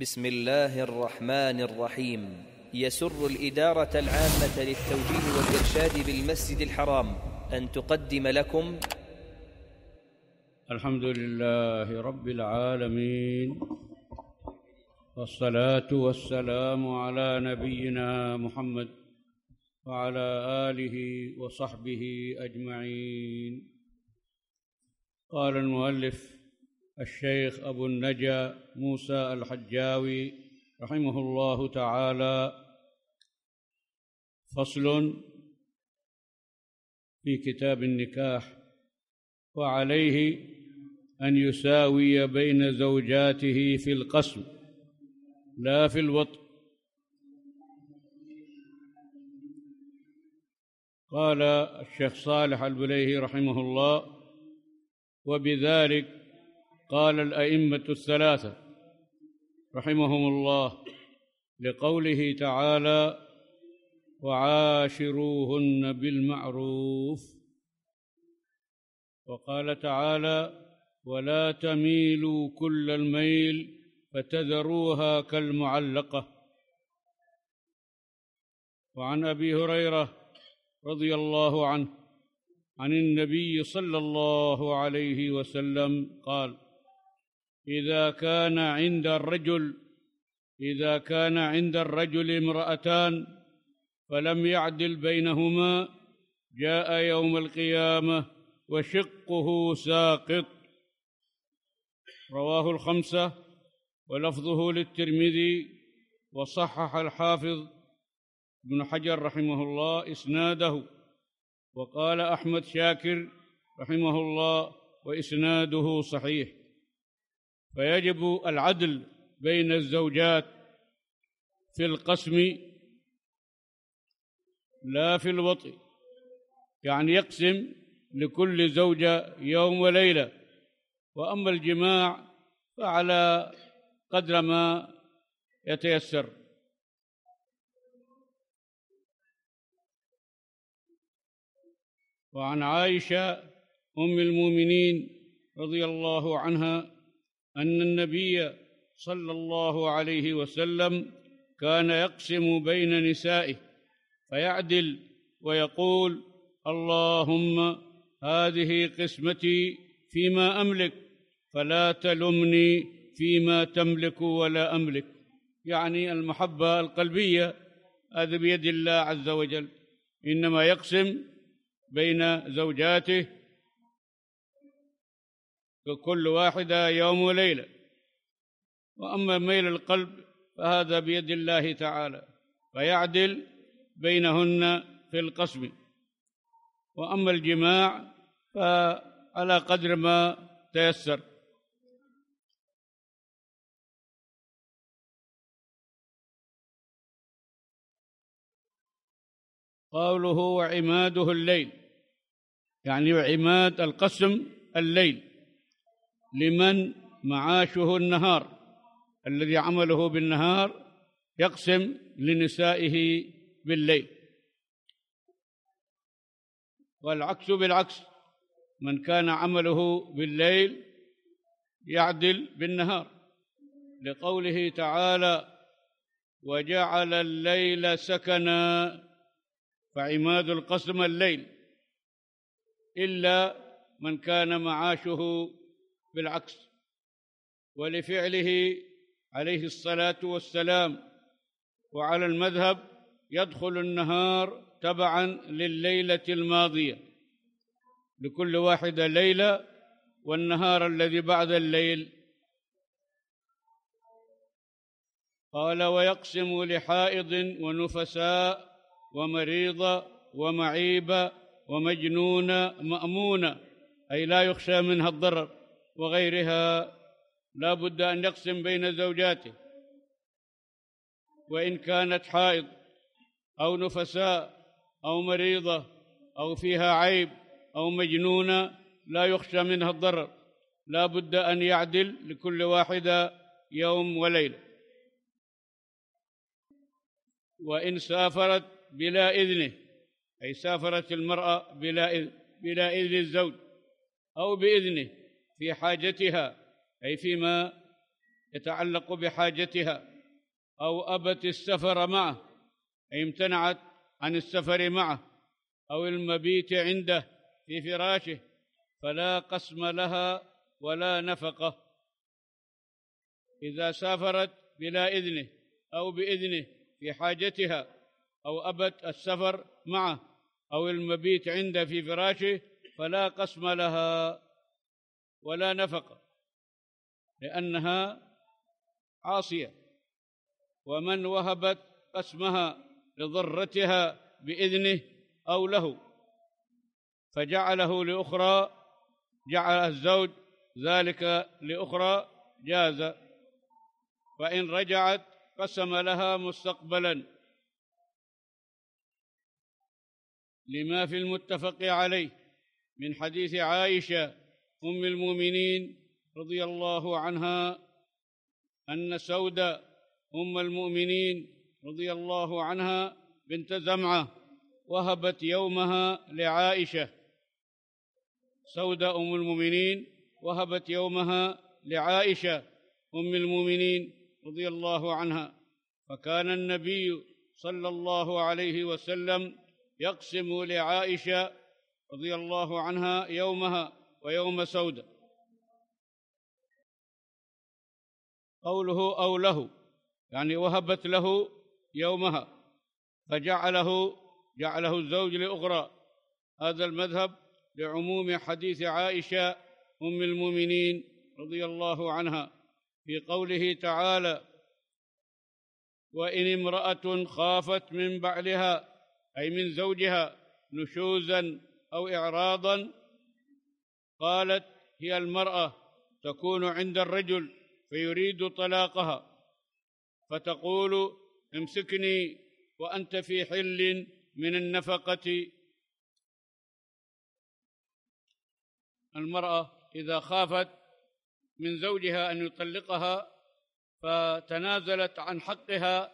بسم الله الرحمن الرحيم يسر الإدارة العامة للتوجيه والإرشاد بالمسجد الحرام أن تقدم لكم الحمد لله رب العالمين والصلاة والسلام على نبينا محمد وعلى آله وصحبه أجمعين قال المؤلف الشيخ أبو النجا موسى الحجاوي رحمه الله تعالى فصل في كتاب النكاح وعليه ان يساوي بين زوجاته في القسم لا في الوطء قال الشيخ صالح البليهي رحمه الله وبذلك قال الائمه الثلاثه رحمهم الله لقوله تعالى وعاشروهن بالمعروف وقال تعالى ولا تميلوا كل الميل فتذروها كالمعلقه وعن ابي هريره رضي الله عنه عن النبي صلى الله عليه وسلم قال إذا كان عند الرجل إذا كان عند الرجل امرأتان فلم يعدل بينهما جاء يوم القيامة وشقه ساقط رواه الخمسة ولفظه للترمذي وصحح الحافظ ابن حجر رحمه الله إسناده وقال أحمد شاكر رحمه الله وإسناده صحيح فيجب العدل بين الزوجات في القسم لا في الوطي يعني يقسم لكل زوجة يوم وليلة وأما الجماع فعلى قدر ما يتيسر وعن عائشة أم المؤمنين رضي الله عنها ان النبي صلى الله عليه وسلم كان يقسم بين نسائه فيعدل ويقول اللهم هذه قسمتي فيما املك فلا تلمني فيما تملك ولا املك يعني المحبه القلبيه هذا بيد الله عز وجل انما يقسم بين زوجاته كل واحدة يوم وليلة وأما ميل القلب فهذا بيد الله تعالى فيعدل بينهن في القسم وأما الجماع فعلى قدر ما تيسر قوله وعماده الليل يعني وعماد القسم الليل لمن معاشه النهار الذي عمله بالنهار يقسم لنسائه بالليل والعكس بالعكس من كان عمله بالليل يعدل بالنهار لقوله تعالى وجعل الليل سكنا فعماد القسم الليل إلا من كان معاشه بالعكس ولفعله عليه الصلاة والسلام وعلى المذهب يدخل النهار تبعا لليلة الماضية لكل واحدة ليلة والنهار الذي بعد الليل قال ويقسم لحائض ونفساء ومريضة ومعيبة ومجنونة مأمونة أي لا يخشى منها الضرر وغيرها لا بد أن يقسم بين زوجاته وإن كانت حائض أو نفساء أو مريضة أو فيها عيب أو مجنونة لا يخشى منها الضرر لا بد أن يعدل لكل واحدة يوم وليلة وإن سافرت بلا إذنه أي سافرت المرأة بلا إذن, بلا إذن الزوج أو بإذنه في حاجتها أي فيما يتعلق بحاجتها أو أبت السفر معه أي امتنعت عن السفر معه أو المبيت عنده في فراشه فلا قسم لها ولا نفقة إذا سافرت بلا إذنه أو بإذنه في حاجتها أو أبت السفر معه أو المبيت عنده في فراشه فلا قسم لها ولا نفقة لأنها عاصية ومن وهبت قسمها لضرتها بإذنه أو له فجعله لأخرى جعل الزوج ذلك لأخرى جاز فإن رجعت قسم لها مستقبلا لما في المتفق عليه من حديث عائشه أم المؤمنين رضي الله عنها أن سودة أم المؤمنين رضي الله عنها بنت زمعة وهبت يومها لعائشة سودة أم المؤمنين وهبت يومها لعائشة أم المؤمنين رضي الله عنها فكان النبي صلى الله عليه وسلم يقسم لعائشة رضي الله عنها يومها ويوم سودة قوله أو له يعني وهبت له يومها فجعله جعله الزوج لأخرى هذا المذهب لعموم حديث عائشة أم المؤمنين رضي الله عنها في قوله تعالى وإن امرأة خافت من بعلها أي من زوجها نشوزا أو إعراضا قالت هي المرأة تكون عند الرجل فيريد طلاقها فتقول امسكني وأنت في حل من النفقة المرأة إذا خافت من زوجها أن يطلقها فتنازلت عن حقها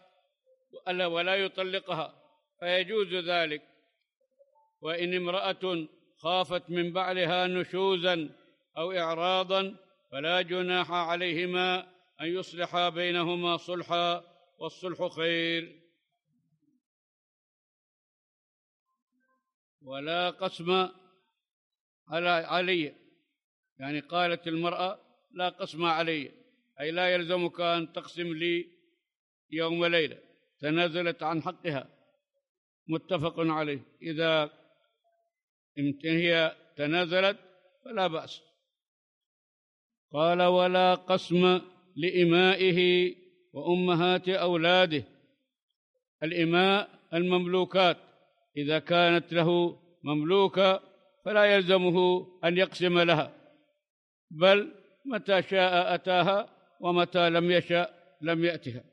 ولا يطلقها فيجوز ذلك وإن امرأة خافت من بعلها نشوزا او اعراضا فلا جناح عليهما ان يصلحا بينهما صلحا والصلح خير ولا قسم على علي يعني قالت المرأة لا قسم علي أي لا يلزمك أن تقسم لي يوم وليلة تنازلت عن حقها متفق عليه إذا إن هي تنازلت فلا بأس قال ولا قسم لإمائه وأمهات أولاده الإماء المملوكات إذا كانت له مملوكة فلا يلزمه أن يقسم لها بل متى شاء أتاها ومتى لم يشاء لم يأتها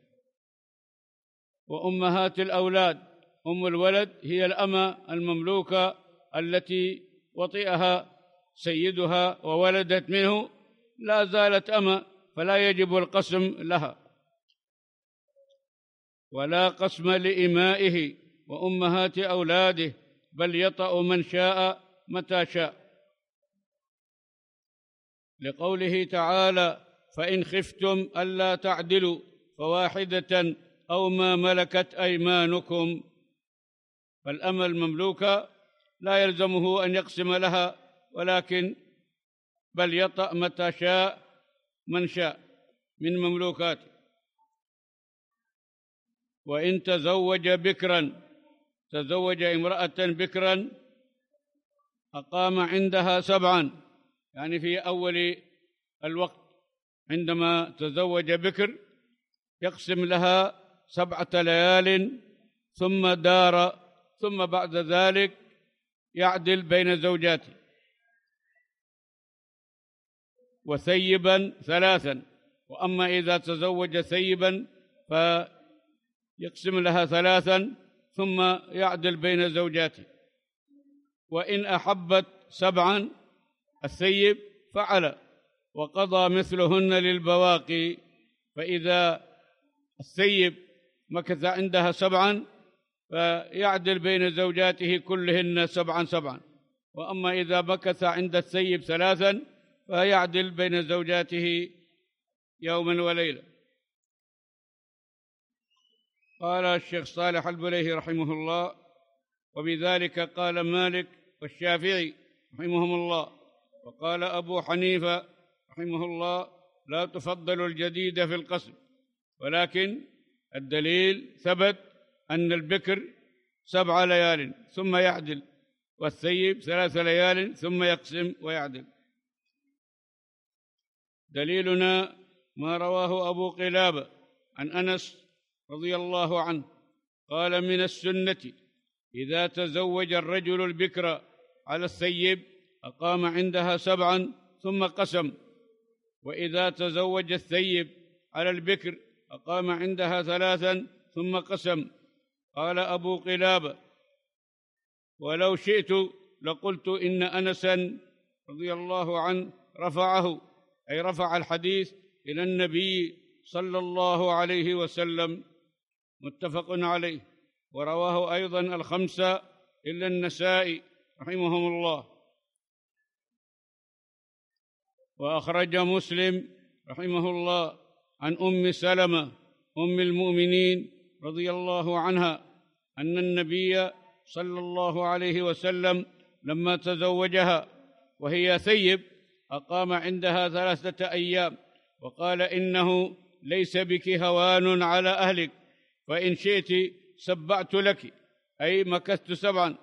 وأمهات الأولاد أم الولد هي الأمة المملوكة التي وطئها سيدها وولدت منه لا زالت أما فلا يجب القسم لها ولا قسم لإمائه وأمهات أولاده بل يطأ من شاء متى شاء لقوله تعالى فإن خفتم ألا تعدلوا فواحدة أو ما ملكت أيمانكم فالأمل المملوكة لا يلزمه أن يقسم لها ولكن بل يطأ متى شاء من شاء من مملوكاته وإن تزوج بكرا تزوج امرأة بكرا أقام عندها سبعا يعني في أول الوقت عندما تزوج بكر يقسم لها سبعة ليال ثم دار ثم بعد ذلك يعدل بين زوجاته وثيبا ثلاثا وأما إذا تزوج ثيبا فيقسم لها ثلاثا ثم يعدل بين زوجاته وإن أحبت سبعا الثيب فعل وقضى مثلهن للبواقي فإذا الثيب مكث عندها سبعا فيعدل بين زوجاته كلهن سبعا سبعا وأما إذا مكث عند السيب ثلاثا فيعدل بين زوجاته يوما وليلة قال الشيخ صالح البليهي رحمه الله وبذلك قال مالك والشافعي رحمهم الله وقال أبو حنيفة رحمه الله لا تفضل الجديد في القسم ولكن الدليل ثبت أن البكر سبع ليال ثم يعدل والثيب ثلاث ليال ثم يقسم ويعدل دليلنا ما رواه أبو قلابة عن أنس رضي الله عنه قال من السنة إذا تزوج الرجل البكر على الثيب أقام عندها سبعا ثم قسم وإذا تزوج الثيب على البكر أقام عندها ثلاثا ثم قسم قال أبو قلابة ولو شئت لقلت إن أنسا رضي الله عنه رفعه أي رفع الحديث إلى النبي صلى الله عليه وسلم متفق عليه ورواه أيضا الخمسة إلا النسائي رحمهم الله وأخرج مسلم رحمه الله عن أم سلمة أم المؤمنين رضي الله عنها ان النبي صلى الله عليه وسلم لما تزوجها وهي ثيب اقام عندها ثلاثه ايام وقال انه ليس بك هوان على اهلك فان شئت سبعت لك اي مكثت سبعا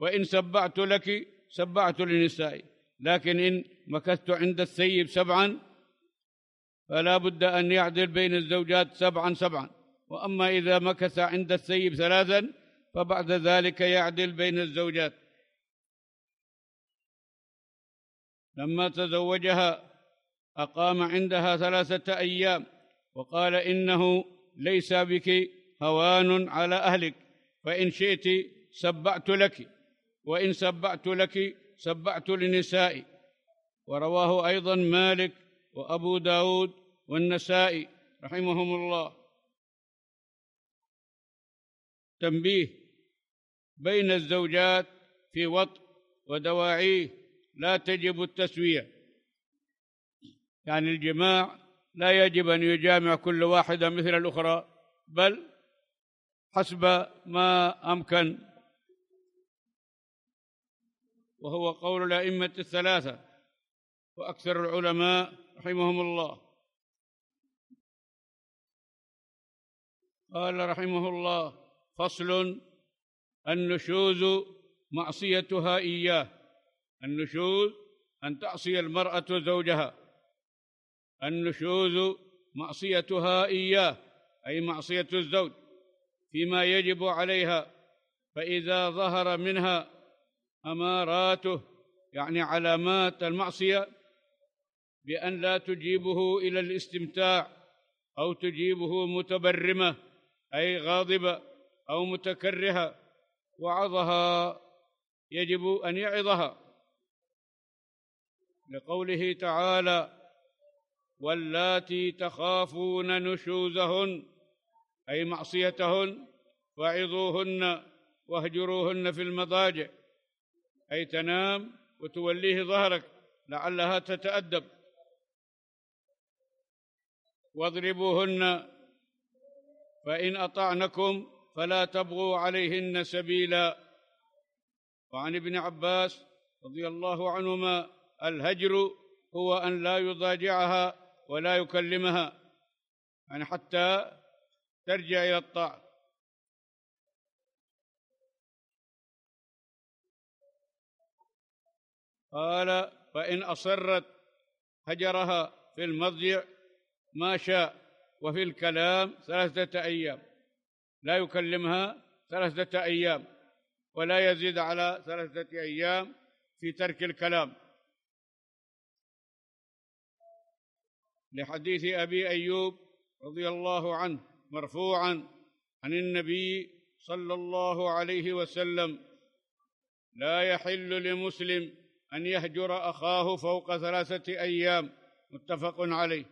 وان سبعت لك سبعت لنسائي لكن ان مكثت عند الثيب سبعا فلا بد ان يعدل بين الزوجات سبعا سبعا وأما إذا مكث عند السيب ثلاثا فبعد ذلك يعدل بين الزوجات لما تزوجها أقام عندها ثلاثة أيام وقال إنه ليس بك هوان على أهلك فإن شئت سبعت لك وإن سبعت لك سبعت لنسائي ورواه أيضا مالك وأبو داود والنسائي رحمهم الله تنبيه بين الزوجات في وط ودواعيه لا تجب التسوية يعني الجماع لا يجب أن يجامع كل واحدة مثل الأخرى بل حسب ما أمكن وهو قول الأئمة الثلاثة وأكثر العلماء رحمهم الله قال رحمه الله فصل النشوز معصيتها إياه النشوز أن تعصي المرأة زوجها النشوز معصيتها إياه أي معصية الزوج فيما يجب عليها فإذا ظهر منها أماراته يعني علامات المعصية بأن لا تجيبه إلى الاستمتاع أو تجيبه متبرمة أي غاضبة أو متكرها وعظها يجب أن يعظها لقوله تعالى واللاتي تخافون نشوزهن أي معصيتهن فعظوهن واهجروهن في المضاجع أي تنام وتوليه ظهرك لعلها تتأدب واضربوهن فإن أطعنكم فلا تبغوا عليهن سبيلا وعن ابن عباس رضي الله عنهما الهجر هو أن لا يضاجعها ولا يكلمها يعني حتى ترجع إلى الطاعة قال فإن أصرت هجرها في المضجع ما شاء وفي الكلام ثلاثة أيام لا يكلمها ثلاثة أيام ولا يزيد على ثلاثة أيام في ترك الكلام لحديث أبي أيوب رضي الله عنه مرفوعا عن النبي صلى الله عليه وسلم لا يحل لمسلم أن يهجر أخاه فوق ثلاثة أيام متفق عليه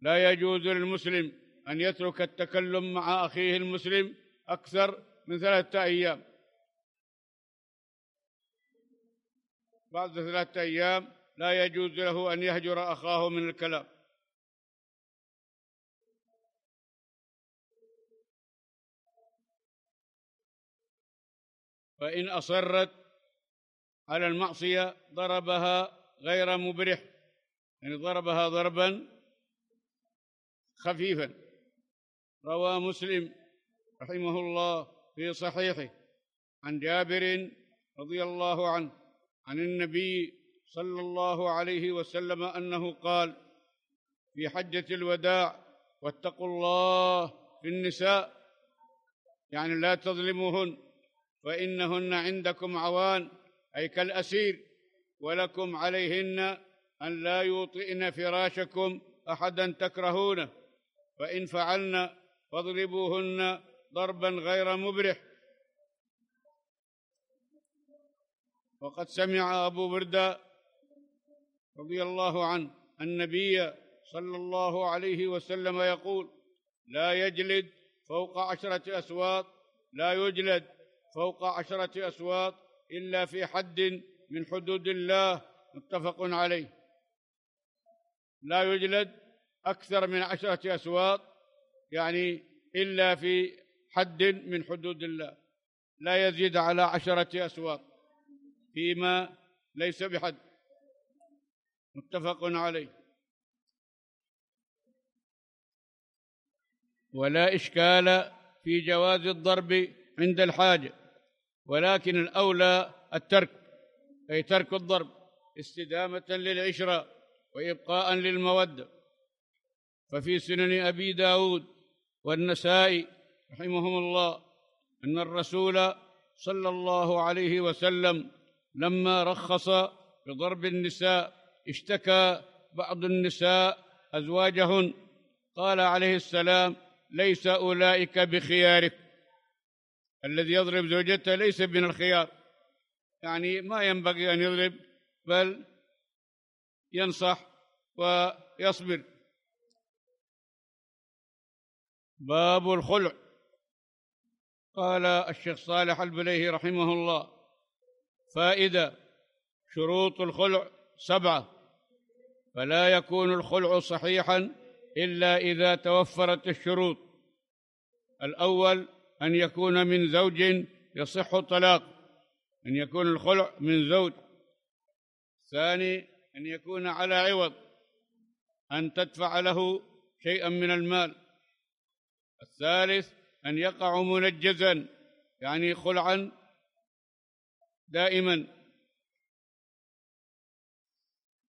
لا يجوز للمسلم أن يترك التكلم مع أخيه المسلم أكثر من ثلاثة أيام بعد ثلاثة أيام لا يجوز له أن يهجر أخاه من الكلام فإن أصرت على المعصية ضربها غير مبرح يعني ضربها ضربا خفيفا روى مسلم رحمه الله في صحيحه عن جابر رضي الله عنه عن النبي صلى الله عليه وسلم انه قال في حجه الوداع واتقوا الله في النساء يعني لا تظلموهن فانهن عندكم عوان اي كالاسير ولكم عليهن ان لا يوطئن فراشكم احدا تكرهونه فان فعلن فاضربوهن ضربا غير مبرح وقد سمع أبو بردة رضي الله عنه النبي صلى الله عليه وسلم يقول لا يجلد فوق عشرة أسواط لا يجلد فوق عشرة أسواط إلا في حد من حدود الله متفق عليه لا يجلد أكثر من عشرة أسواط يعني إلا في حد من حدود الله لا يزيد على عشرة أسواق فيما ليس بحد متفق عليه ولا إشكال في جواز الضرب عند الحاجة ولكن الأولى الترك أي ترك الضرب استدامة للعشرة وإبقاء للمودة ففي سنن أبي داود والنسائي رحمهم الله ان الرسول صلى الله عليه وسلم لما رخص بضرب النساء اشتكى بعض النساء ازواجهن قال عليه السلام ليس اولئك بخيارك الذي يضرب زوجته ليس من الخيار يعني ما ينبغي ان يضرب بل ينصح ويصبر باب الخلع قال الشيخ صالح البليهي رحمه الله فائدة شروط الخلع سبعة فلا يكون الخلع صحيحا إلا إذا توفرت الشروط الأول أن يكون من زوج يصح الطلاق أن يكون الخلع من زوج ثاني أن يكون على عوض أن تدفع له شيئا من المال الثالث أن يقع منجزا يعني خلعا دائما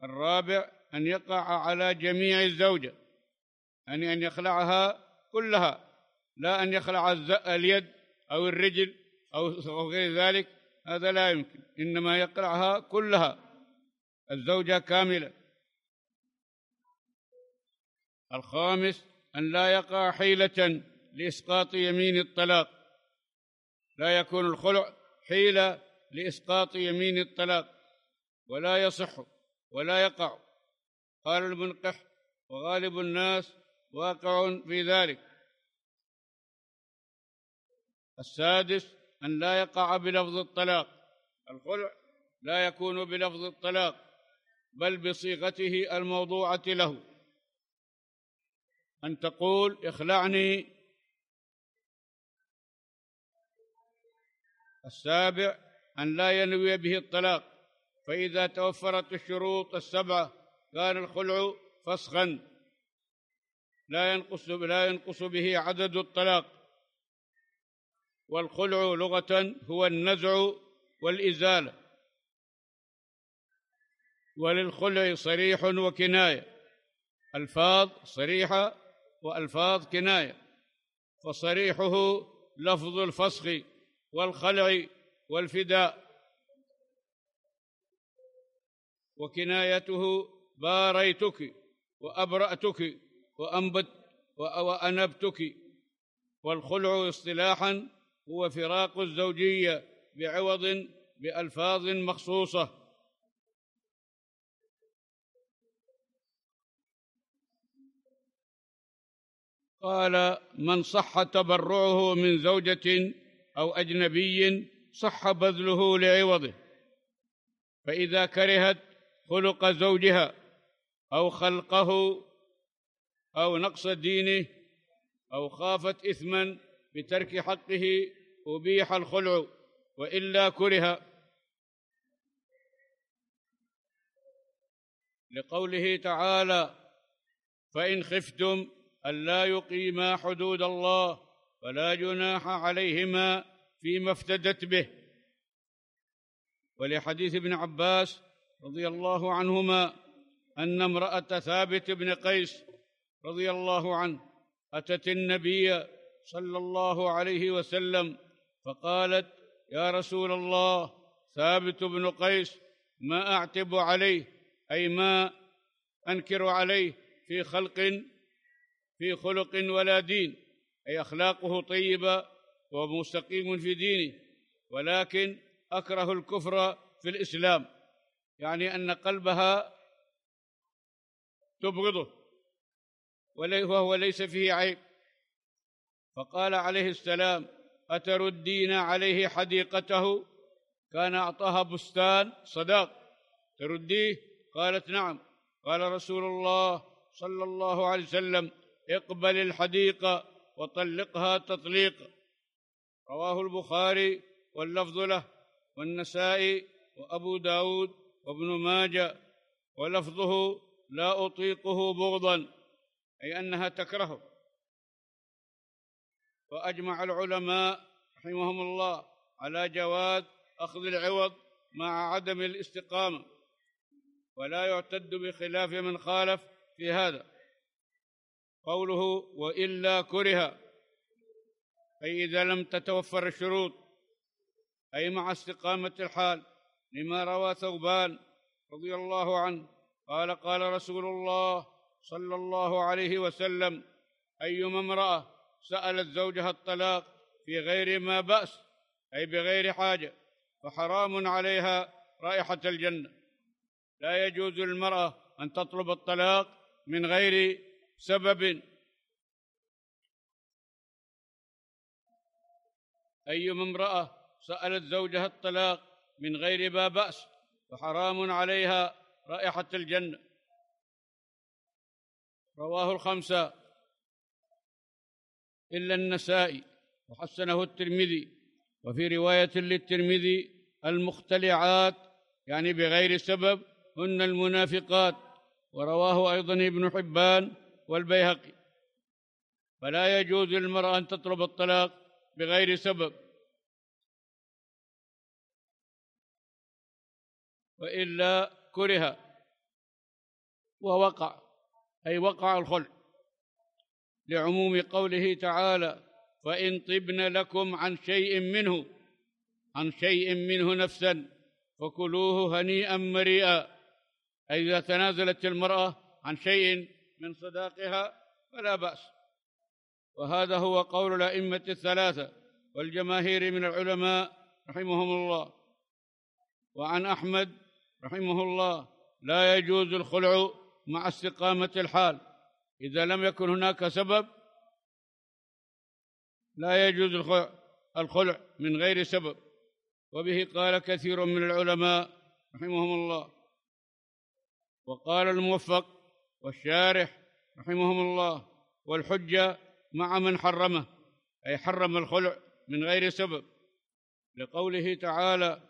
الرابع أن يقع على جميع الزوجة يعني أن يخلعها كلها لا أن يخلع اليد أو الرجل أو غير ذلك هذا لا يمكن إنما يقلعها كلها الزوجة كاملة الخامس أن لا يقع حيلة لإسقاط يمين الطلاق لا يكون الخلع حيلة لإسقاط يمين الطلاق ولا يصح ولا يقع قال المنقح وغالب الناس واقع في ذلك السادس أن لا يقع بلفظ الطلاق الخلع لا يكون بلفظ الطلاق بل بصيغته الموضوعة له أن تقول اخلعني السابع أن لا ينوي به الطلاق فإذا توفرت الشروط السبعة كان الخلع فسخا لا ينقص لا ينقص به عدد الطلاق والخلع لغة هو النزع والإزالة وللخلع صريح وكناية ألفاظ صريحة والفاظ كنايه فصريحه لفظ الفسخ والخلع والفداء وكنايته باريتك وابراتك وانبت وانبتك والخلع اصطلاحا هو فراق الزوجيه بعوض بالفاظ مخصوصه قال من صح تبرعه من زوجة أو أجنبي صح بذله لعوضه فإذا كرهت خلق زوجها أو خلقه أو نقص دينه أو خافت إثما بترك حقه أبيح الخلع وإلا كره لقوله تعالى فإن خفتم ألا يقيما حدود الله فلا جناح عليهما فيما افتدت به ولحديث ابن عباس رضي الله عنهما أن امرأة ثابت بن قيس رضي الله عنه أتت النبي صلى الله عليه وسلم فقالت يا رسول الله ثابت بن قيس ما أعتب عليه أي ما أنكر عليه في خلق في خلق ولا دين أي أخلاقه طيبة ومستقيم في دينه ولكن أكره الكفر في الإسلام يعني أن قلبها تبغضه وهو ليس فيه عيب فقال عليه السلام أتردين عليه حديقته كان أعطاها بستان صداق ترديه قالت نعم قال رسول الله صلى الله عليه وسلم اقبل الحديقة وطلقها تطليقا رواه البخاري واللفظ له والنسائي وأبو داود وابن ماجة ولفظه لا أطيقه بغضا أي أنها تكرهه وأجمع العلماء رحمهم الله على جواز أخذ العوض مع عدم الاستقامة ولا يعتد بخلاف من خالف في هذا قوله وإلا كره أي إذا لم تتوفر الشروط أي مع استقامة الحال لما روى ثوبان رضي الله عنه قال قال رسول الله صلى الله عليه وسلم أيما امرأة سألت زوجها الطلاق في غير ما بأس أي بغير حاجة فحرام عليها رائحة الجنة لا يجوز للمرأة أن تطلب الطلاق من غير سبب أيما امرأة سألت زوجها الطلاق من غير ما بأس فحرام عليها رائحة الجنة رواه الخمسة إلا النسائي وحسنه الترمذي وفي رواية للترمذي المختلعات يعني بغير سبب هن المنافقات ورواه أيضا ابن حبان والبيهقي فلا يجوز للمرأة أن تطلب الطلاق بغير سبب وإلا كره ووقع أي وقع الخلع لعموم قوله تعالى فإن طبن لكم عن شيء منه عن شيء منه نفسا فكلوه هنيئا مريئا أي إذا تنازلت المرأة عن شيء من صداقها فلا بأس وهذا هو قول الأئمة الثلاثة والجماهير من العلماء رحمهم الله وعن أحمد رحمه الله لا يجوز الخلع مع استقامة الحال إذا لم يكن هناك سبب لا يجوز الخلع, الخلع من غير سبب وبه قال كثير من العلماء رحمهم الله وقال الموفق والشارح رحمهم الله والحجة مع من حرمه أي حرم الخلع من غير سبب لقوله تعالى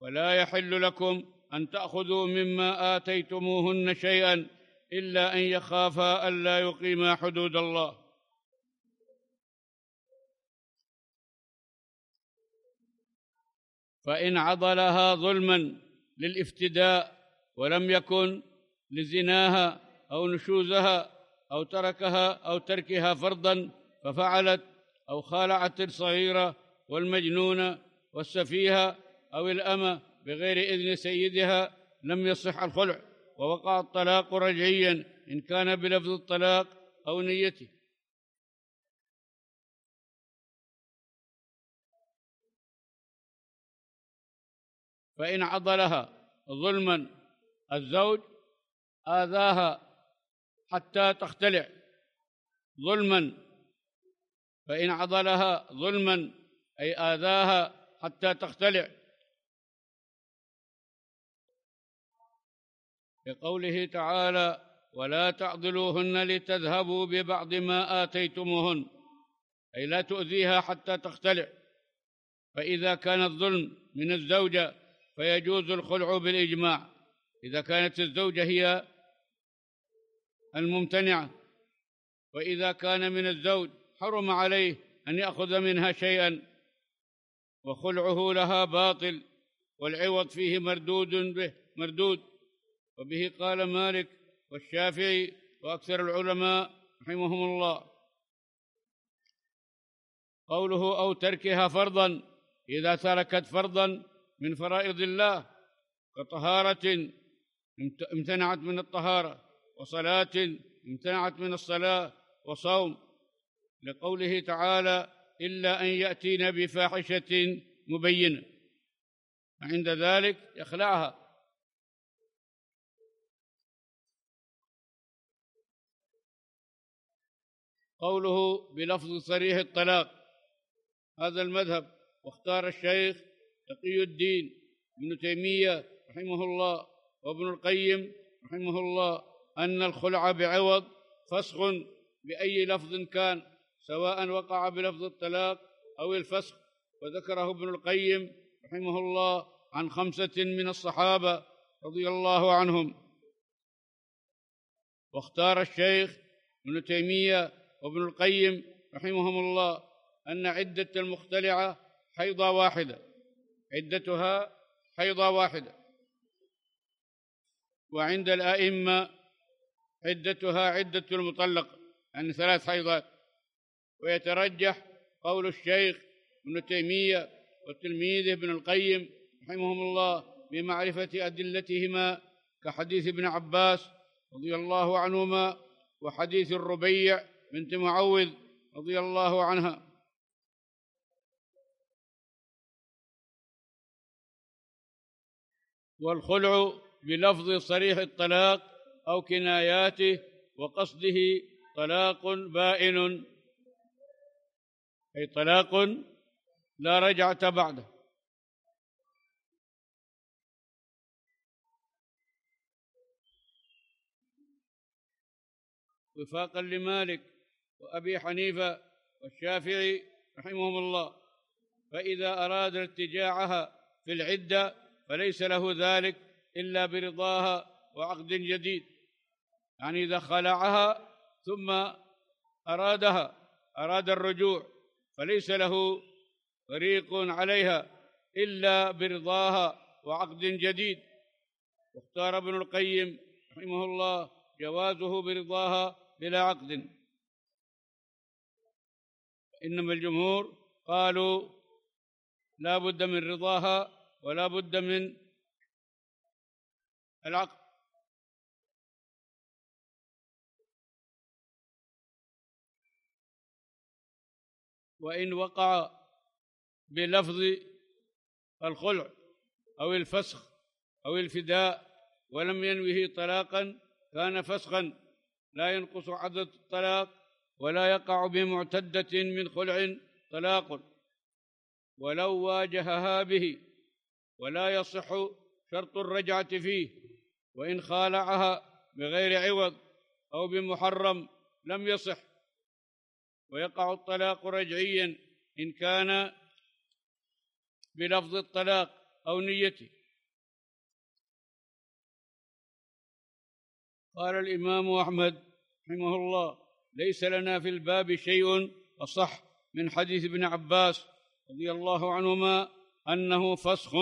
ولا يحل لكم أن تأخذوا مما آتيتموهن شيئا إلا أن يخافا ألا يقيما حدود الله فإن عضلها ظلما للافتداء ولم يكن لزناها أو نشوزها أو تركها أو تركها فرضا ففعلت أو خالعت الصغيرة والمجنونة والسفيهة أو الأمة بغير إذن سيدها لم يصح الخلع ووقع الطلاق رجعيا إن كان بلفظ الطلاق أو نيته فإن عضلها ظلما الزوج آذاها حتى تختلع ظلما فإن عضلها ظلما أي آذاها حتى تختلع لقوله تعالى ولا تعضلوهن لتذهبوا ببعض ما آتيتموهن أي لا تؤذيها حتى تختلع فإذا كان الظلم من الزوجة فيجوز الخلع بالإجماع إذا كانت الزوجة هي الممتنعة وإذا كان من الزوج حرم عليه أن يأخذ منها شيئا وخلعه لها باطل والعوض فيه مردود به مردود وبه قال مالك والشافعي وأكثر العلماء رحمهم الله قوله أو تركها فرضا إذا تركت فرضا من فرائض الله كطهارة امتنعت من الطهارة وصلاة امتنعت من الصلاة وصوم لقوله تعالى إلا أن يأتين بفاحشة مبينة فعند ذلك يخلعها قوله بلفظ صريح الطلاق هذا المذهب واختار الشيخ تقي الدين ابن تيمية رحمه الله وابن القيم رحمه الله أن الخلع بعوض فسخ بأي لفظ كان سواء وقع بلفظ الطلاق أو الفسخ وذكره ابن القيم رحمه الله عن خمسة من الصحابة رضي الله عنهم واختار الشيخ ابن تيمية وابن القيم رحمهم الله أن عدة المختلعة حيضة واحدة عدتها حيضة واحدة وعند الأئمة عدتها عدة المطلق يعني ثلاث حيضات ويترجح قول الشيخ ابن تيمية وتلميذه ابن القيم رحمهم الله بمعرفة أدلتهما كحديث ابن عباس رضي الله عنهما وحديث الربيع بنت معوذ رضي الله عنها والخلع بلفظ صريح الطلاق أو كناياته وقصده طلاق بائن أي طلاق لا رجعة بعده وفاقا لمالك وأبي حنيفة والشافعي رحمهم الله فإذا أراد ارتجاعها في العدة فليس له ذلك إلا برضاها وعقد جديد يعني إذا خلعها ثم أرادها أراد الرجوع فليس له طريق عليها إلا برضاها وعقد جديد واختار ابن القيم رحمه الله جوازه برضاها بلا عقد إنما الجمهور قالوا لا بد من رضاها ولا بد من العقد وإن وقع بلفظ الخلع أو الفسخ أو الفداء ولم ينوه طلاقا كان فسخا لا ينقص عدد الطلاق ولا يقع بمعتدة من خلع طلاق ولو واجهها به ولا يصح شرط الرجعة فيه وإن خالعها بغير عوض أو بمحرم لم يصح ويقع الطلاق رجعيا إن كان بلفظ الطلاق أو نيته قال الإمام أحمد رحمه الله ليس لنا في الباب شيء أصح من حديث ابن عباس رضي الله عنهما أنه فسخ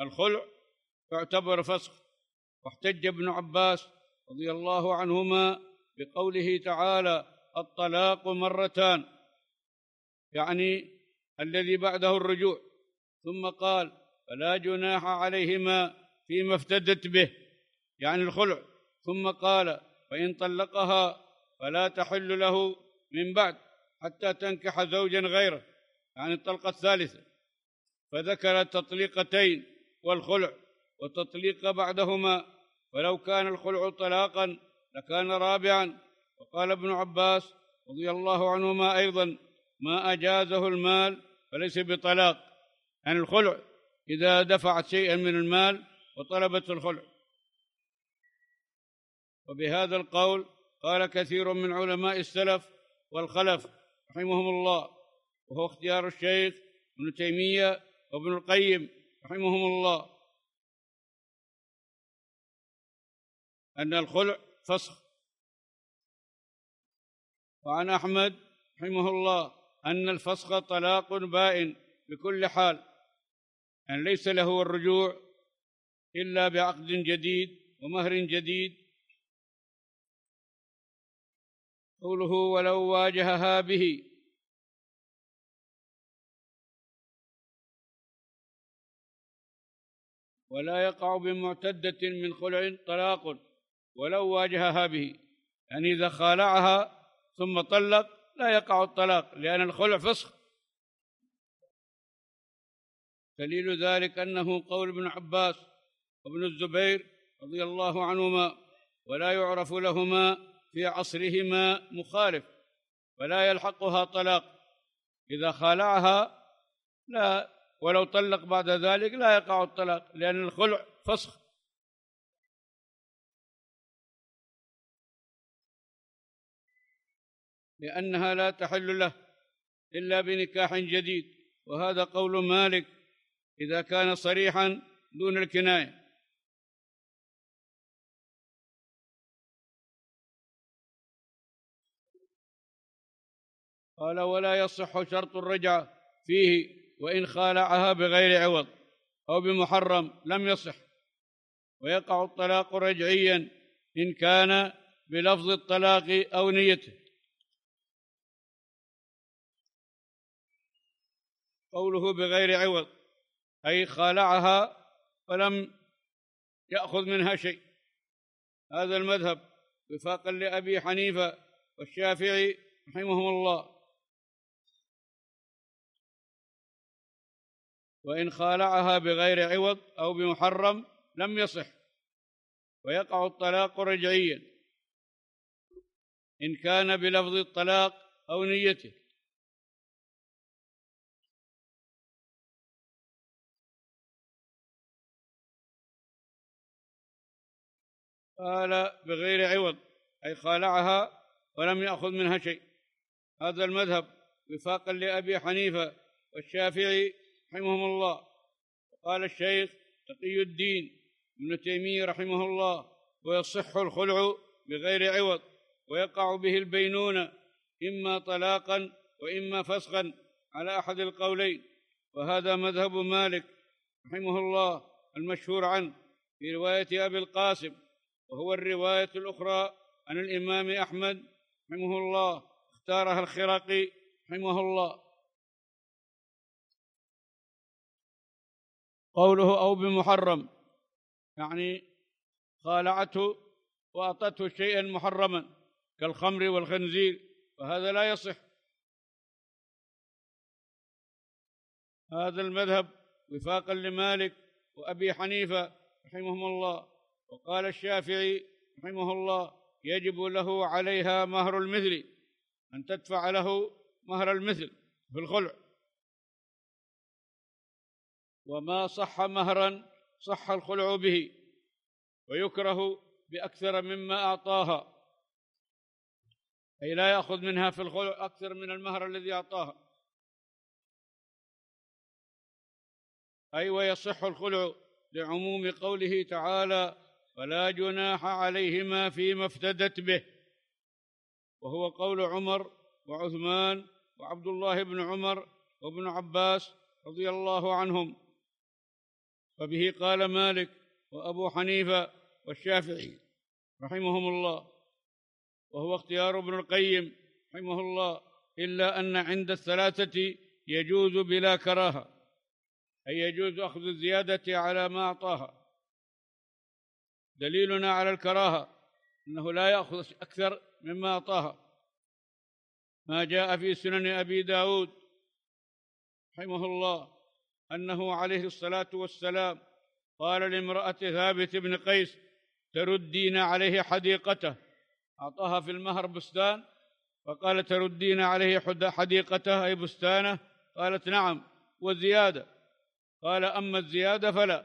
الخلع يعتبر فسخ واحتج ابن عباس رضي الله عنهما بقوله تعالى الطلاق مرتان يعني الذي بعده الرجوع ثم قال فلا جناح عليهما فيما افتدت به يعني الخلع ثم قال فإن طلقها فلا تحل له من بعد حتى تنكح زوجا غيره يعني الطلقة الثالثة فذكر التطليقتين والخلع وتطليق بعدهما ولو كان الخلع طلاقا لكان رابعا وقال ابن عباس رضي الله عنهما أيضا ما أجازه المال فليس بطلاق عن يعني الخلع إذا دفعت شيئا من المال وطلبت الخلع وبهذا القول قال كثير من علماء السلف والخلف رحمهم الله وهو اختيار الشيخ ابن تيمية وابن القيم رحمهم الله أن الخلع فسخ وعن أحمد رحمه الله أن الفسخ طلاق بائن بكل حال أن يعني ليس له الرجوع إلا بعقد جديد ومهر جديد قوله ولو واجهها به ولا يقع بمعتدة من خلع طلاق ولو واجهها به يعني إذا خالعها ثم طلق لا يقع الطلاق لأن الخلع فسخ دليل ذلك أنه قول ابن عباس وابن الزبير رضي الله عنهما ولا يعرف لهما في عصرهما مخالف ولا يلحقها طلاق إذا خالعها لا ولو طلق بعد ذلك لا يقع الطلاق لأن الخلع فسخ لأنها لا تحل له إلا بنكاح جديد وهذا قول مالك إذا كان صريحا دون الكناية قال ولا يصح شرط الرجعة فيه وإن خالعها بغير عوض أو بمحرم لم يصح ويقع الطلاق رجعيا إن كان بلفظ الطلاق أو نيته قوله بغير عوض أي خالعها فلم يأخذ منها شيء هذا المذهب وفاقا لأبي حنيفة والشافعي رحمهم الله وإن خالعها بغير عوض أو بمحرم لم يصح ويقع الطلاق رجعيا إن كان بلفظ الطلاق أو نيته قال بغير عوض أي خالعها ولم يأخذ منها شيء هذا المذهب وفاقا لأبي حنيفة والشافعي رحمهم الله قال الشيخ تقي الدين ابن تيمية رحمه الله ويصح الخلع بغير عوض ويقع به البينونة إما طلاقا وإما فسخا على أحد القولين وهذا مذهب مالك رحمه الله المشهور عنه في رواية أبي القاسم وهو الرواية الأخرى عن الإمام أحمد رحمه الله اختارها الخرقي رحمه الله قوله أو بمحرم يعني خالعته وأعطته شيئا محرما كالخمر والخنزير وهذا لا يصح هذا المذهب وفاقا لمالك وأبي حنيفة رحمهم الله وقال الشافعي رحمه الله يجب له عليها مهر المثل أن تدفع له مهر المثل في الخلع وما صح مهرا صح الخلع به ويكره بأكثر مما أعطاها أي لا يأخذ منها في الخلع أكثر من المهر الذي أعطاها أي ويصح الخلع لعموم قوله تعالى ولا جناح عليهما فيما افتدت به وهو قول عمر وعثمان وعبد الله بن عمر وابن عباس رضي الله عنهم فبه قال مالك وابو حنيفه والشافعي رحمهم الله وهو اختيار ابن القيم رحمه الله الا ان عند الثلاثه يجوز بلا كراهه اي يجوز اخذ الزياده على ما اعطاها دليلنا على الكراهة أنه لا يأخذ أكثر مما أعطاها ما جاء في سنن أبي داود رحمه الله أنه عليه الصلاة والسلام قال لامرأة ثابت بن قيس تردين عليه حديقته أعطاها في المهر بستان فقال تردين عليه حديقته أي بستانه قالت نعم وزيادة قال أما الزيادة فلا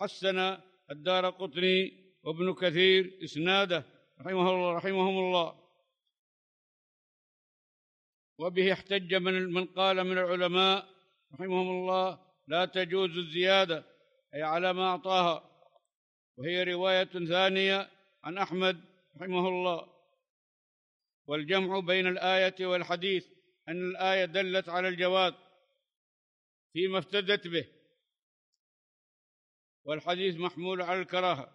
حسن الدار قطني وابن كثير إسناده رحمه الله رحمهم الله وبه احتج من من قال من العلماء رحمهم الله لا تجوز الزيادة أي على ما أعطاها وهي رواية ثانية عن أحمد رحمه الله والجمع بين الآية والحديث أن الآية دلت على الجواد فيما افتدت به والحديث محمول على الكراهة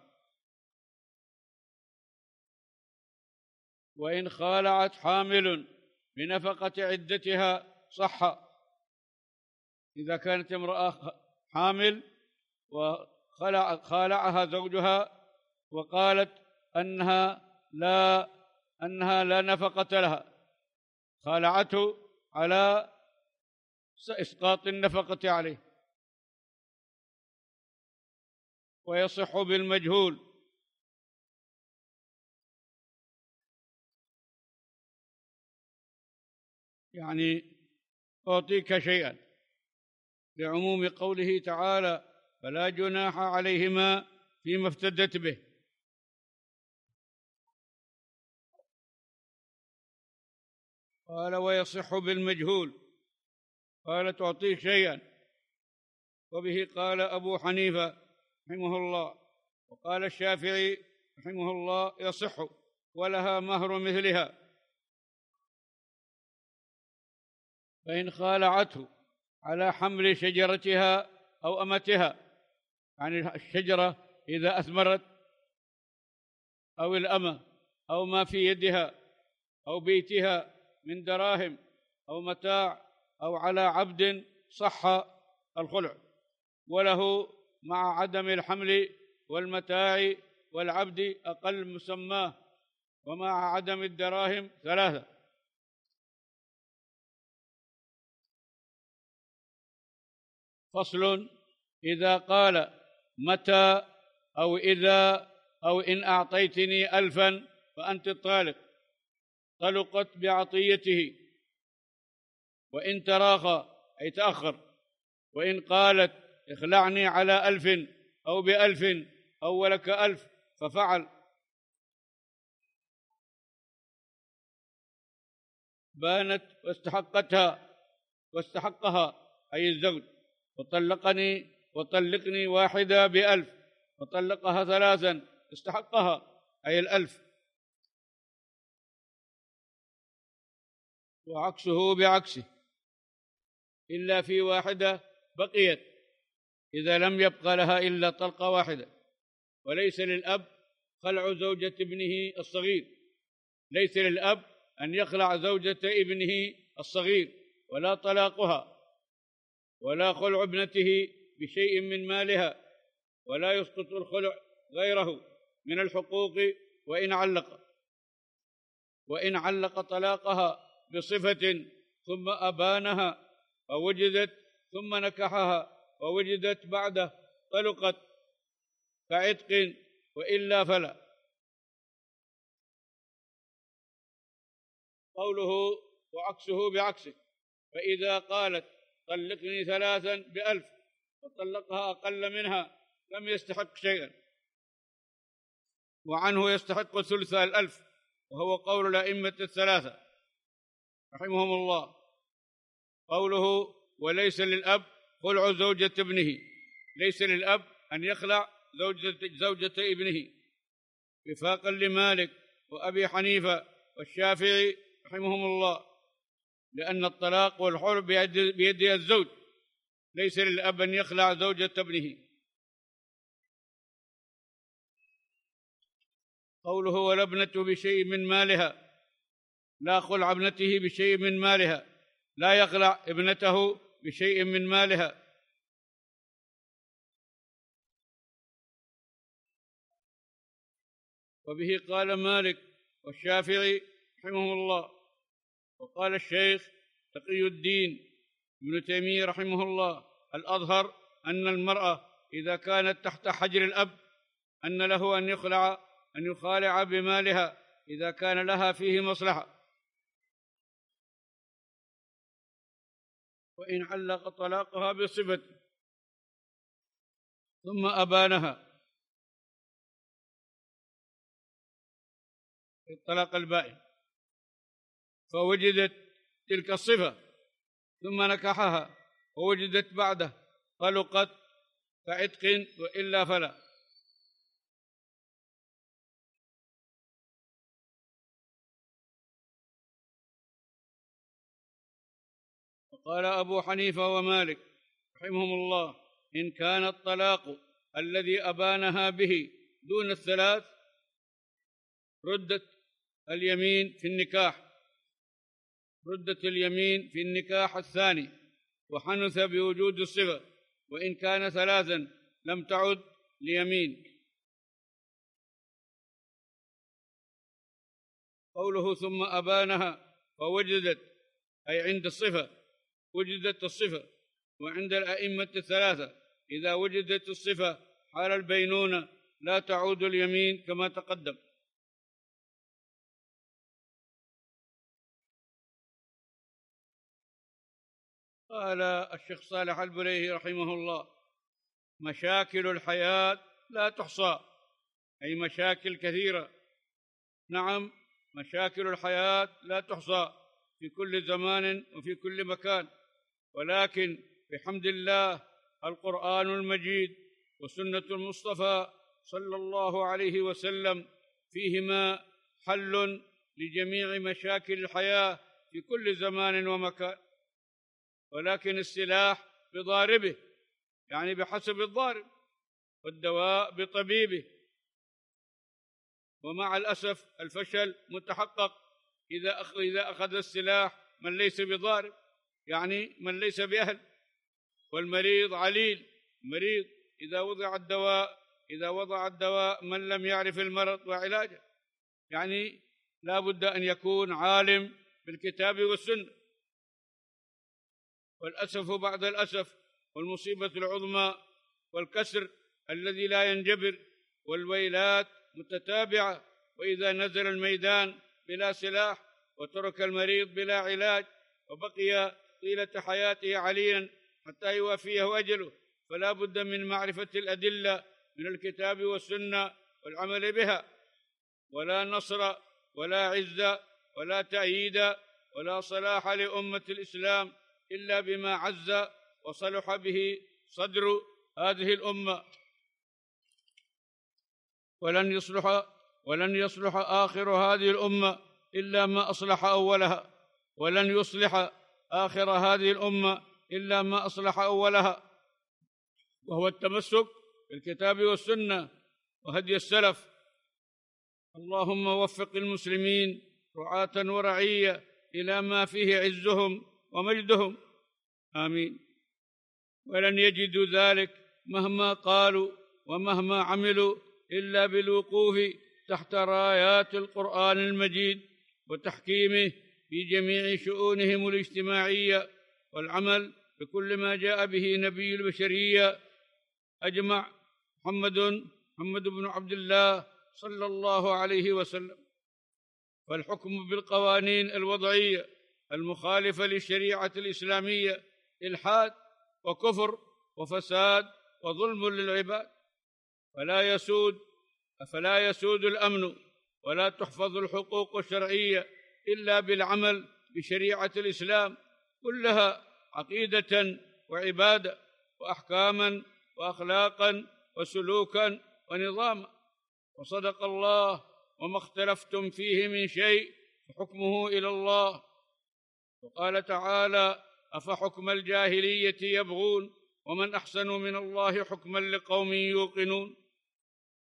وإن خالعت حامل بنفقة عدتها صح إذا كانت امرأة حامل وخالعها خالعها زوجها وقالت أنها لا أنها لا نفقة لها خالعته على إسقاط النفقة عليه ويصح بالمجهول يعني أعطيك شيئا لعموم قوله تعالى فلا جناح عليهما فيما افتدت به قال ويصح بالمجهول قال تعطيه شيئا وبه قال أبو حنيفة رحمه الله وقال الشافعي رحمه الله يصح ولها مهر مثلها فإن خالعته على حمل شجرتها أو أمتها يعني الشجرة إذا أثمرت أو الأمة أو ما في يدها أو بيتها من دراهم أو متاع أو على عبد صح الخلع وله مع عدم الحمل والمتاع والعبد أقل مسماه ومع عدم الدراهم ثلاثة فصل إذا قال متى أو إذا أو إن أعطيتني ألفا فأنت الطالق طلقت بعطيته وإن تراخى أي تأخر وإن قالت اخلعني على ألف أو بألف أو ولك ألف ففعل بانت واستحقتها واستحقها أي الزوج وطلقني وطلقني واحدة بألف وطلقها ثلاثا استحقها أي الألف وعكسه بعكسه إلا في واحدة بقيت إذا لم يبقى لها إلا طلقة واحدة وليس للأب خلع زوجة ابنه الصغير ليس للأب أن يخلع زوجة ابنه الصغير ولا طلاقها ولا خلع ابنته بشيء من مالها ولا يسقط الخلع غيره من الحقوق وإن علق وإن علق طلاقها بصفة ثم أبانها أو وجدت ثم نكحها ووجدت بعده طلقت كعتق وإلا فلا قوله وعكسه بعكسه فإذا قالت طلقني ثلاثا بألف وطلقها أقل منها لم يستحق شيئا وعنه يستحق ثلث الألف وهو قول الأئمة الثلاثة رحمهم الله قوله وليس للأب خلع زوجة ابنه ليس للأب أن يخلع زوجة, زوجة ابنه وفاقا لمالك وأبي حنيفة والشافعي رحمهم الله لأن الطلاق والحر بيد, بيد الزوج ليس للأب أن يخلع زوجة ابنه قوله ابنة بشيء من مالها لا خلع ابنته بشيء من مالها لا يخلع ابنته بشيء من مالها وبه قال مالك والشافعي رحمه الله وقال الشيخ تقي الدين ابن تيمية رحمه الله الأظهر أن المرأة إذا كانت تحت حجر الأب أن له أن يخلع أن يخالع بمالها إذا كان لها فيه مصلحة وإن علق طلاقها بصفته ثم أبانها في الطلاق البائن فوجدت تلك الصفة ثم نكحها ووجدت بعده طلقت كعتق وإلا فلا قال أبو حنيفة ومالك رحمهم الله إن كان الطلاق الذي أبانها به دون الثلاث ردت اليمين في النكاح ردت اليمين في النكاح الثاني وحنث بوجود الصفة وإن كان ثلاثا لم تعد ليمين قوله ثم أبانها فوجدت أي عند الصفة وجدت الصفة وعند الأئمة الثلاثة إذا وجدت الصفة حال البينونة لا تعود اليمين كما تقدم قال الشيخ صالح البليهي رحمه الله مشاكل الحياة لا تحصى أي مشاكل كثيرة نعم مشاكل الحياة لا تحصى في كل زمان وفي كل مكان ولكن بحمد الله القرآن المجيد وسنة المصطفى صلى الله عليه وسلم فيهما حل لجميع مشاكل الحياة في كل زمان ومكان ولكن السلاح بضاربه يعني بحسب الضارب والدواء بطبيبه ومع الأسف الفشل متحقق إذا أخذ السلاح من ليس بضارب يعني من ليس بأهل والمريض عليل مريض إذا وضع الدواء إذا وضع الدواء من لم يعرف المرض وعلاجه يعني لا بد أن يكون عالم بالكتاب والسنة والأسف بعد الأسف والمصيبة العظمى والكسر الذي لا ينجبر والويلات متتابعة وإذا نزل الميدان بلا سلاح وترك المريض بلا علاج وبقي طيلة حياته عليا حتى يوافيه أجله فلا بد من معرفة الأدلة من الكتاب والسنة والعمل بها ولا نصر ولا عز ولا تأييد ولا صلاح لأمة الإسلام إلا بما عز وصلح به صدر هذه الأمة ولن يصلح ولن يصلح آخر هذه الأمة إلا ما أصلح أولها ولن يصلح آخر هذه الأمة إلا ما أصلح أولها وهو التمسك بالكتاب والسنة وهدي السلف اللهم وفق المسلمين رعاة ورعية إلى ما فيه عزهم ومجدهم آمين ولن يجدوا ذلك مهما قالوا ومهما عملوا إلا بالوقوف تحت رايات القرآن المجيد وتحكيمه في جميع شؤونهم الاجتماعيه والعمل بكل ما جاء به نبي البشريه اجمع محمد محمد بن عبد الله صلى الله عليه وسلم فالحكم بالقوانين الوضعيه المخالفه للشريعه الاسلاميه الحاد وكفر وفساد وظلم للعباد فلا يسود افلا يسود الامن ولا تحفظ الحقوق الشرعيه إلا بالعمل بشريعة الإسلام كلها عقيدة وعبادة وأحكاما وأخلاقا وسلوكا ونظاما وصدق الله وما اختلفتم فيه من شيء فحكمه إلى الله وقال تعالى أفحكم الجاهلية يبغون ومن أحسن من الله حكما لقوم يوقنون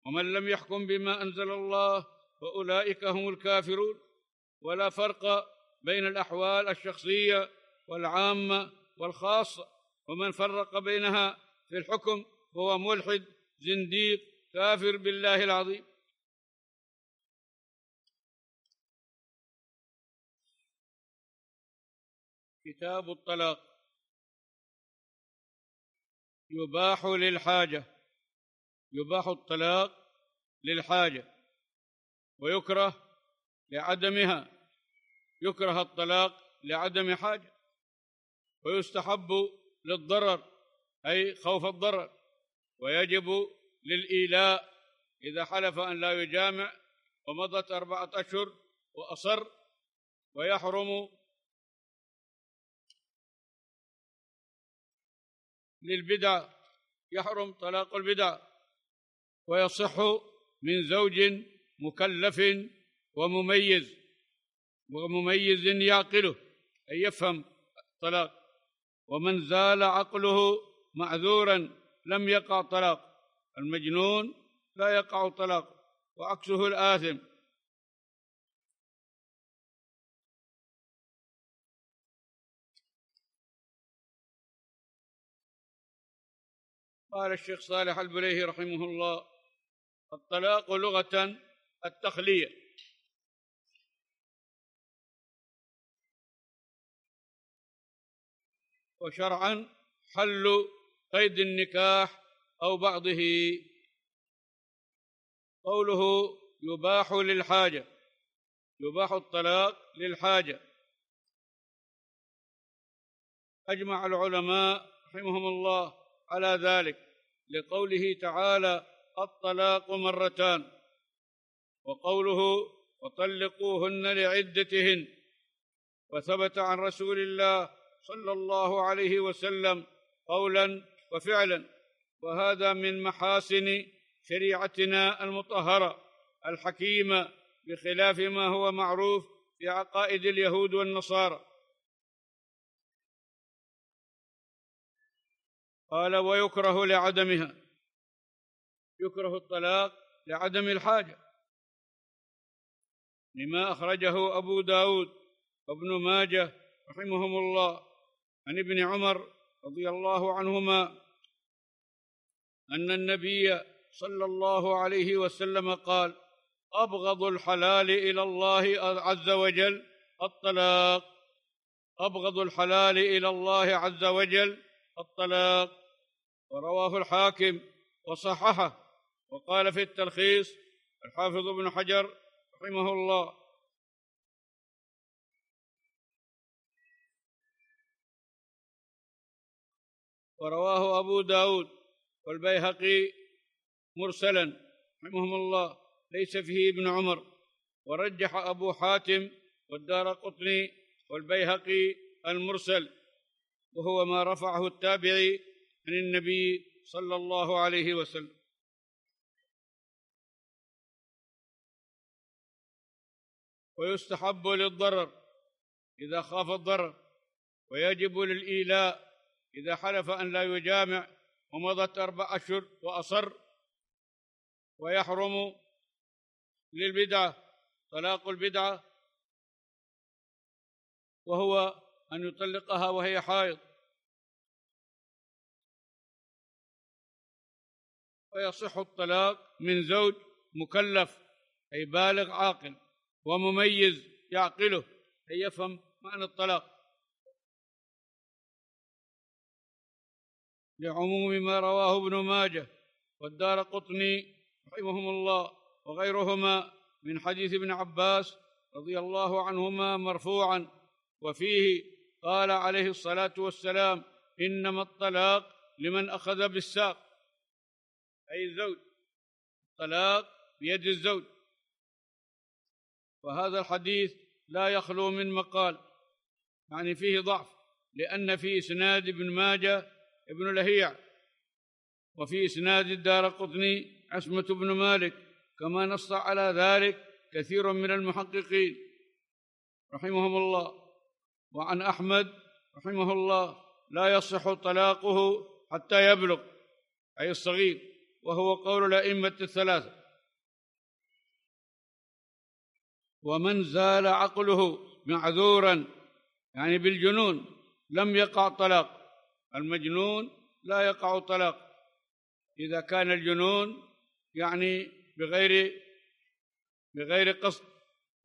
ومن لم يحكم بما أنزل الله فأولئك هم الكافرون ولا فرق بين الأحوال الشخصية والعامة والخاصة ومن فرق بينها في الحكم هو ملحد زنديق كافر بالله العظيم كتاب الطلاق يباح للحاجة يباح الطلاق للحاجة ويكره لعدمها يكره الطلاق لعدم حاجة ويستحب للضرر أي خوف الضرر ويجب للإيلاء إذا حلف أن لا يجامع ومضت أربعة أشهر وأصر ويحرم للبدع يحرم طلاق البدع ويصح من زوج مكلف ومميز ومميز يعقله أي يفهم الطلاق ومن زال عقله معذورا لم يقع طلاق المجنون لا يقع طلاق وعكسه الآثم قال الشيخ صالح البليهي رحمه الله الطلاق لغة التخلية وشرعا حل قيد النكاح أو بعضه قوله يباح للحاجة يباح الطلاق للحاجة أجمع العلماء رحمهم الله على ذلك لقوله تعالى الطلاق مرتان وقوله وطلقوهن لعدتهن وثبت عن رسول الله صلى الله عليه وسلم قولا وفعلا وهذا من محاسن شريعتنا المطهره الحكيمه بخلاف ما هو معروف في عقائد اليهود والنصارى قال ويكره لعدمها يكره الطلاق لعدم الحاجة لما أخرجه أبو داود وابن ماجه رحمهم الله عن ابن عمر رضي الله عنهما ان النبي صلى الله عليه وسلم قال ابغض الحلال الى الله عز وجل الطلاق ابغض الحلال الى الله عز وجل الطلاق ورواه الحاكم وصححه وقال في التلخيص الحافظ ابن حجر رحمه الله ورواه أبو داود والبيهقي مرسلا رحمهم الله ليس فيه ابن عمر ورجح أبو حاتم والدار قطني والبيهقي المرسل وهو ما رفعه التابعي عن النبي صلى الله عليه وسلم ويستحب للضرر إذا خاف الضرر ويجب للإيلاء إذا حلف أن لا يجامع ومضت أربع أشهر وأصر ويحرم للبدعة طلاق البدعة وهو أن يطلقها وهي حائض ويصح الطلاق من زوج مكلف أي بالغ عاقل ومميز يعقله أي يفهم معنى الطلاق لعموم ما رواه ابن ماجه والدار قطني رحمهم الله وغيرهما من حديث ابن عباس رضي الله عنهما مرفوعا وفيه قال عليه الصلاة والسلام إنما الطلاق لمن أخذ بالساق أي الزوج الطلاق بيد الزوج وهذا الحديث لا يخلو من مقال يعني فيه ضعف لأن في إسناد ابن ماجه ابن لهيع وفي إسناد الدار قطني عصمة بن مالك كما نص على ذلك كثير من المحققين رحمهم الله وعن أحمد رحمه الله لا يصح طلاقه حتى يبلغ أي الصغير وهو قول الأئمة الثلاثة ومن زال عقله معذورا يعني بالجنون لم يقع طلاق المجنون لا يقع طلاق إذا كان الجنون يعني بغير بغير قصد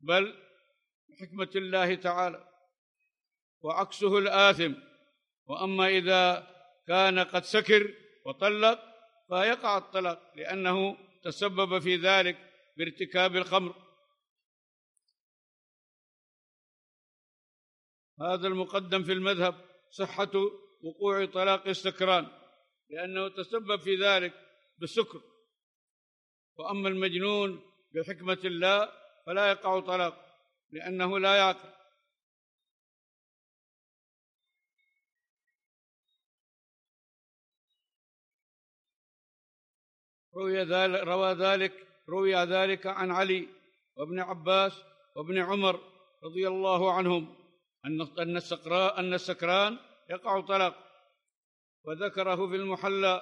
بل حكمة الله تعالى وعكسه الآثم وأما إذا كان قد سكر وطلق فيقع الطلاق لأنه تسبب في ذلك بارتكاب الخمر هذا المقدم في المذهب صحة وقوع طلاق السكران لأنه تسبب في ذلك بالسكر وأما المجنون بحكمة الله فلا يقع طلاق لأنه لا يعقل روي ذلك روى ذلك روي ذلك عن علي وابن عباس وابن عمر رضي الله عنهم أن السكران أن السكران يقع طلق وذكره في المحلى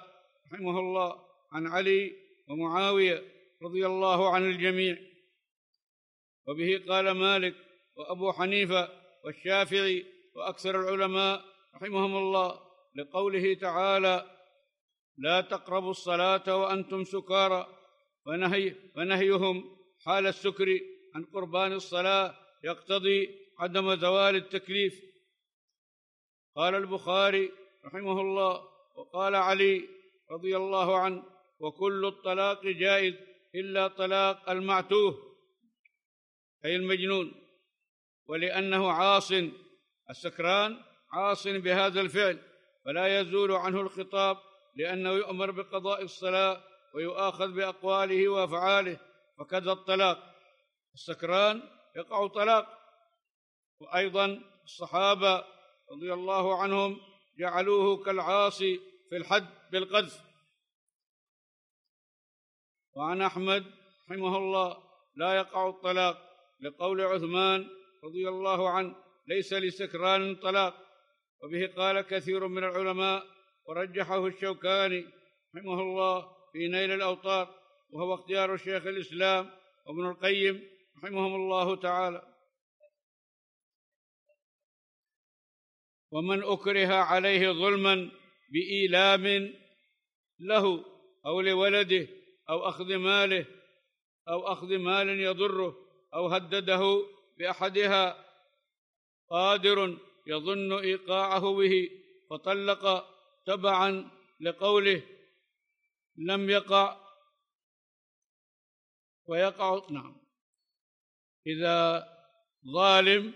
رحمه الله عن علي ومعاوية رضي الله عن الجميع وبه قال مالك وأبو حنيفة والشافعي وأكثر العلماء رحمهم الله لقوله تعالى لا تقربوا الصلاة وأنتم سكارى فنهي فنهيهم حال السكر عن قربان الصلاة يقتضي عدم زوال التكليف قال البخاري رحمه الله وقال علي رضي الله عنه وكل الطلاق جائز إلا طلاق المعتوه أي المجنون ولأنه عاص السكران عاص بهذا الفعل فلا يزول عنه الخطاب لأنه يؤمر بقضاء الصلاة ويؤاخذ بأقواله وأفعاله فكذا الطلاق السكران يقع طلاق وأيضا الصحابة رضي الله عنهم جعلوه كالعاصي في الحد بالقذف وعن أحمد رحمه الله لا يقع الطلاق لقول عثمان رضي الله عنه ليس لسكران طلاق وبه قال كثير من العلماء ورجحه الشوكاني رحمه الله في نيل الأوطار وهو اختيار شيخ الإسلام وابن القيم رحمهم الله تعالى ومن أكره عليه ظلما بإيلام له أو لولده أو أخذ ماله أو أخذ مال يضره أو هدده بأحدها قادر يظن إيقاعه به فطلق تبعا لقوله لم يقع ويقع نعم إذا ظالم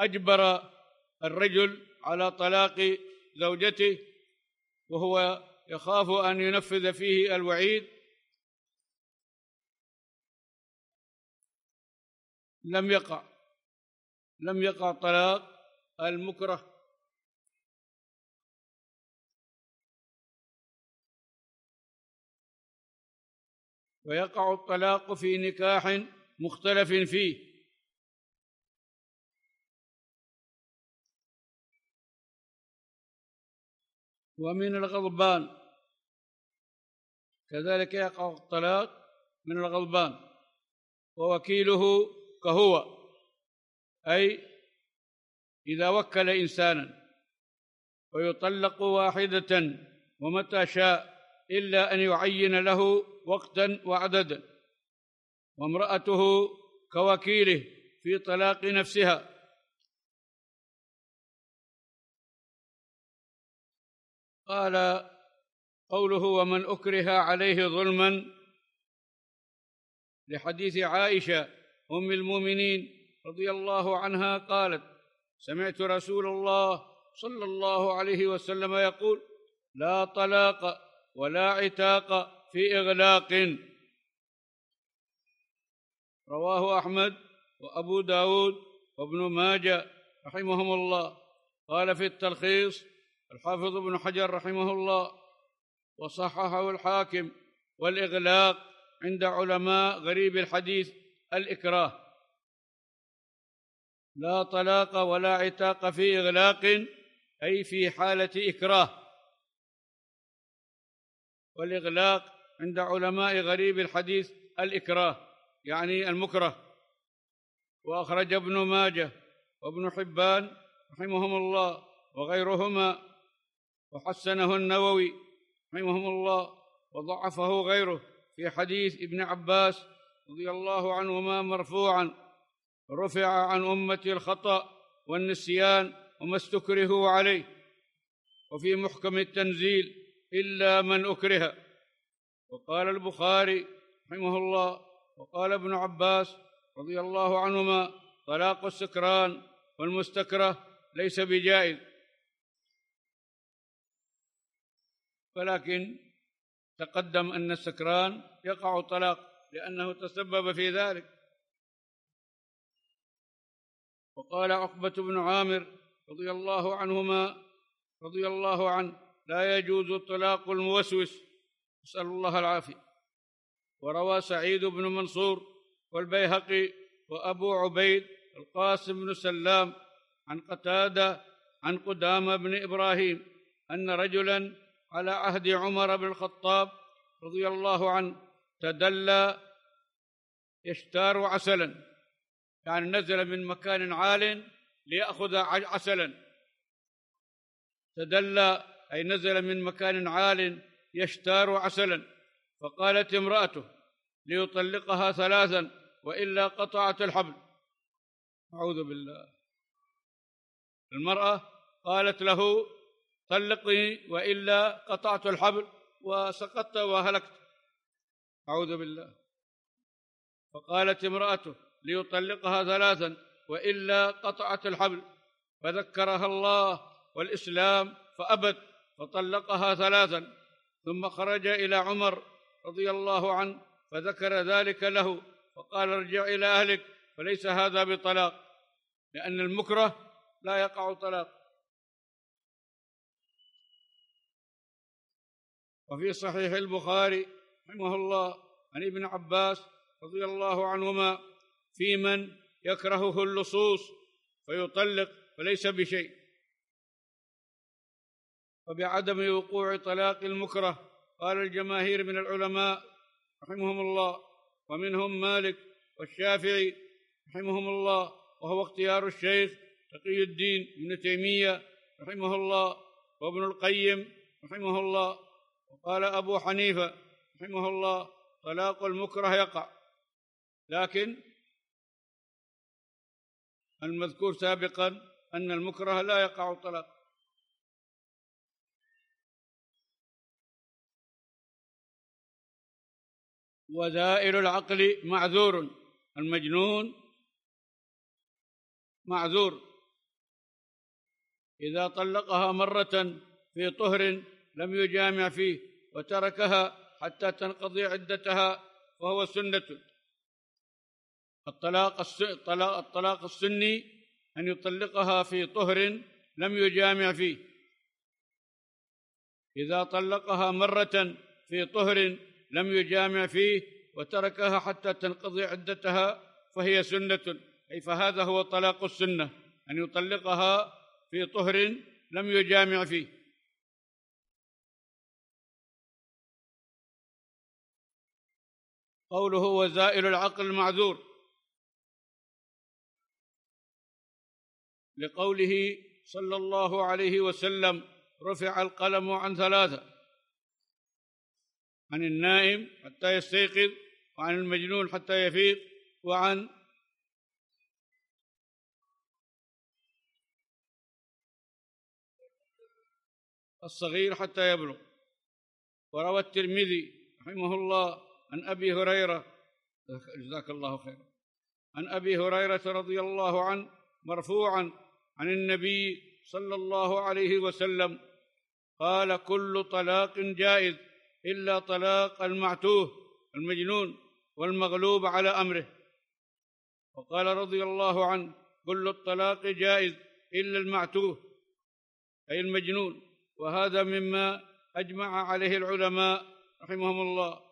أجبر الرجل على طلاق زوجته وهو يخاف أن ينفذ فيه الوعيد لم يقع لم يقع طلاق المكره ويقع الطلاق في نكاح مختلف فيه ومن الغضبان كذلك يقع الطلاق من الغضبان ووكيله كهو أي إذا وكل إنسانا ويطلق واحدة ومتى شاء إلا أن يعين له وقتا وعددا وامرأته كوكيله في طلاق نفسها قال قوله ومن أكره عليه ظلما لحديث عائشة أم المؤمنين رضي الله عنها قالت سمعت رسول الله صلى الله عليه وسلم يقول لا طلاق ولا عتاق في إغلاق رواه أحمد وأبو داود وابن ماجة رحمهم الله قال في التلخيص الحافظ ابن حجر رحمه الله وصححه الحاكم والإغلاق عند علماء غريب الحديث الإكراه لا طلاق ولا عتاق في إغلاق أي في حالة إكراه والإغلاق عند علماء غريب الحديث الإكراه يعني المكره وأخرج ابن ماجه وابن حبان رحمهم الله وغيرهما وحسنه النووي رحمهم الله وضعفه غيره في حديث ابن عباس رضي الله عنهما مرفوعا رفع عن امتي الخطا والنسيان وما استكرهوا عليه وفي محكم التنزيل الا من اكره وقال البخاري رحمه الله وقال ابن عباس رضي الله عنهما طلاق السكران والمستكره ليس بجائز ولكن تقدم أن السكران يقع طلاق لأنه تسبب في ذلك وقال عقبة بن عامر رضي الله عنهما رضي الله عنه لا يجوز طلاق الموسوس نسأل الله العافية وروى سعيد بن منصور والبيهقي وأبو عبيد القاسم بن سلام عن قتادة عن قدامة بن إبراهيم أن رجلا على عهد عمر بن الخطاب رضي الله عنه تدلى يشتار عسلا يعني نزل من مكان عال ليأخذ عسلا تدلى أي نزل من مكان عال يشتار عسلا فقالت امرأته ليطلقها ثلاثا وإلا قطعت الحبل أعوذ بالله المرأة قالت له طلقني والا قطعت الحبل وسقطت وهلكت اعوذ بالله فقالت امراته ليطلقها ثلاثا والا قطعت الحبل فذكرها الله والاسلام فابت فطلقها ثلاثا ثم خرج الى عمر رضي الله عنه فذكر ذلك له فقال ارجع الى اهلك فليس هذا بطلاق لان المكره لا يقع طلاق وفي صحيح البخاري رحمه الله عن ابن عباس رضي الله عنهما في من يكرهه اللصوص فيطلق فليس بشيء وبعدم وقوع طلاق المكره قال الجماهير من العلماء رحمهم الله ومنهم مالك والشافعي رحمهم الله وهو اختيار الشيخ تقي الدين ابن تيميه رحمه الله وابن القيم رحمه الله وقال أبو حنيفة رحمه الله طلاق المكره يقع لكن المذكور سابقا أن المكره لا يقع طلاق وزائر العقل معذور المجنون معذور إذا طلقها مرة في طهر لم يجامع فيه وتركها حتى تنقضي عدتها وهو سنة الطلاق الطلاق, الطلاق السني أن يطلقها في طهر لم يجامع فيه إذا طلقها مرة في طهر لم يجامع فيه وتركها حتى تنقضي عدتها فهي سنة أي فهذا هو طلاق السنة أن يطلقها في طهر لم يجامع فيه قوله وزائل العقل المعذور لقوله صلى الله عليه وسلم رفع القلم عن ثلاثه عن النائم حتى يستيقظ وعن المجنون حتى يفيق وعن الصغير حتى يبلغ وروى الترمذي رحمه الله عن ابي هريره جزاك الله خيرا عن ابي هريره رضي الله عنه مرفوعا عن النبي صلى الله عليه وسلم قال كل طلاق جائز الا طلاق المعتوه المجنون والمغلوب على امره وقال رضي الله عنه كل الطلاق جائز الا المعتوه اي المجنون وهذا مما اجمع عليه العلماء رحمهم الله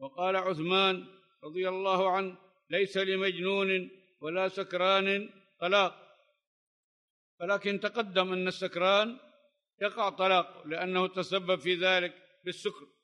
وقال عثمان رضي الله عنه ليس لمجنون ولا سكران طلاق ولكن تقدم أن السكران يقع طلاق لأنه تسبب في ذلك بالسكر